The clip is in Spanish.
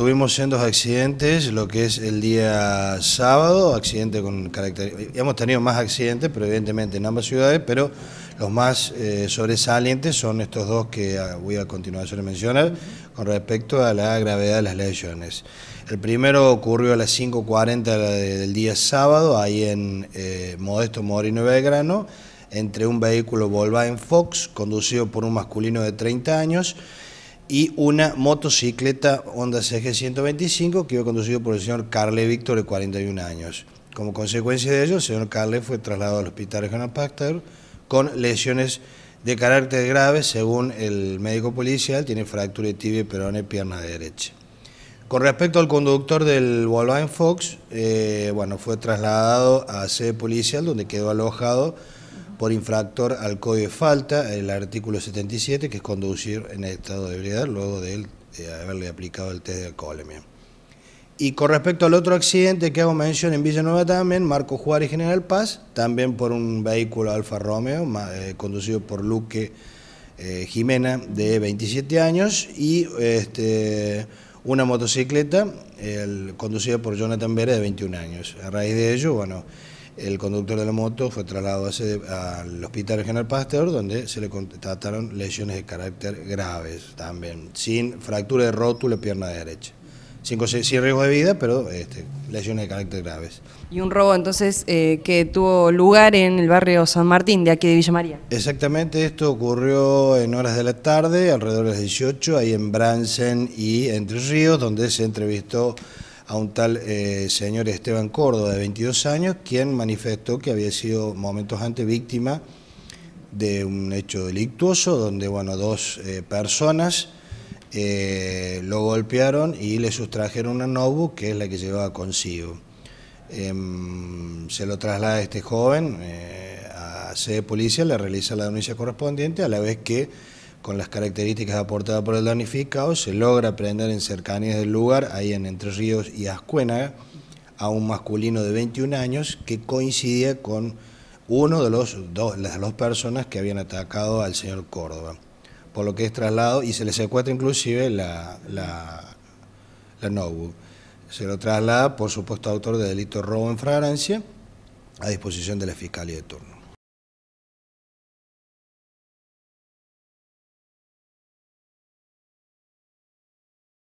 Tuvimos dos accidentes, lo que es el día sábado, accidente con Hemos tenido más accidentes, pero evidentemente en ambas ciudades, pero los más eh, sobresalientes son estos dos que ah, voy a continuación a mencionar con respecto a la gravedad de las lesiones. El primero ocurrió a las 5.40 del día sábado, ahí en eh, Modesto Morino Belgrano, entre un vehículo en Fox, conducido por un masculino de 30 años, y una motocicleta Honda CG 125 que iba conducido por el señor Carle Víctor de 41 años. Como consecuencia de ello, el señor Carle fue trasladado al hospital Regional Pacter con lesiones de carácter grave, según el médico policial, tiene fractura de tibia, perone, pierna derecha. Con respecto al conductor del Volkswagen Fox, eh, bueno, fue trasladado a sede policial donde quedó alojado por infractor al código de falta, el artículo 77, que es conducir en estado de ebriedad luego de, haberle aplicado el test de alcoholemia. Y con respecto al otro accidente que hago mención en Villanueva también, Marco Juárez General Paz, también por un vehículo Alfa Romeo, eh, conducido por Luque eh, Jimena, de 27 años, y este, una motocicleta conducida por Jonathan Vera, de 21 años. A raíz de ello, bueno, el conductor de la moto fue trasladado a ese, al Hospital General Pasteur, donde se le trataron lesiones de carácter graves también, sin fractura de rótula pierna derecha. Sin, sin, riesgo de vida, pero este, lesiones de carácter graves. Y un robo entonces eh, que tuvo lugar en el barrio San Martín, de aquí de Villa María. Exactamente, esto ocurrió en horas de la tarde, alrededor de las 18, ahí en Bransen y Entre Ríos, donde se entrevistó a un tal eh, señor Esteban Córdoba, de 22 años, quien manifestó que había sido momentos antes víctima de un hecho delictuoso, donde bueno, dos eh, personas eh, lo golpearon y le sustrajeron una notebook, que es la que llevaba consigo. Em, se lo traslada este joven a sede policía, le realiza la denuncia correspondiente, a la vez que con las características aportadas por el damnificado, se logra prender en cercanías del lugar, ahí en Entre Ríos y Ascuénaga, a un masculino de 21 años que coincidía con uno de los dos, las dos personas que habían atacado al señor Córdoba. Por lo que es traslado y se le secuestra inclusive la, la, la notebook. Se lo traslada por supuesto autor de delito robo en fragancia a disposición de la Fiscalía de turno.